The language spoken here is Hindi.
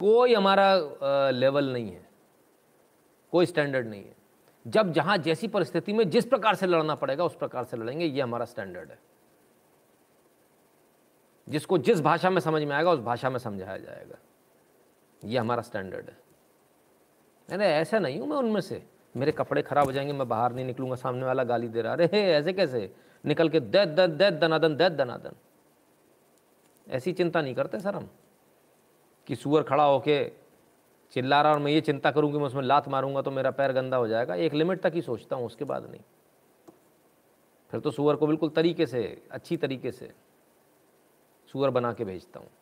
कोई हमारा लेवल नहीं है कोई स्टैंडर्ड नहीं है जब जहां जैसी परिस्थिति में जिस प्रकार से लड़ना पड़ेगा उस प्रकार से लड़ेंगे ये हमारा स्टैंडर्ड है जिसको जिस भाषा में समझ में आएगा उस भाषा में समझाया जाएगा ये हमारा स्टैंडर्ड है अरे ऐसा नहीं हूं मैं उनमें से मेरे कपड़े ख़राब हो जाएंगे मैं बाहर नहीं निकलूंगा सामने वाला गाली दे रहा अरे ऐसे कैसे निकल के दैत दैत दैत दनादन दैत दनादन ऐसी चिंता नहीं करते सर हम कि सुअर खड़ा होके चिल्ला रहा और मैं ये चिंता करूँ कि मैं उसमें लात मारूंगा तो मेरा पैर गंदा हो जाएगा एक लिमिट तक ही सोचता हूँ उसके बाद नहीं फिर तो सुअर को बिल्कुल तरीके से अच्छी तरीके से सुअर बना के भेजता हूँ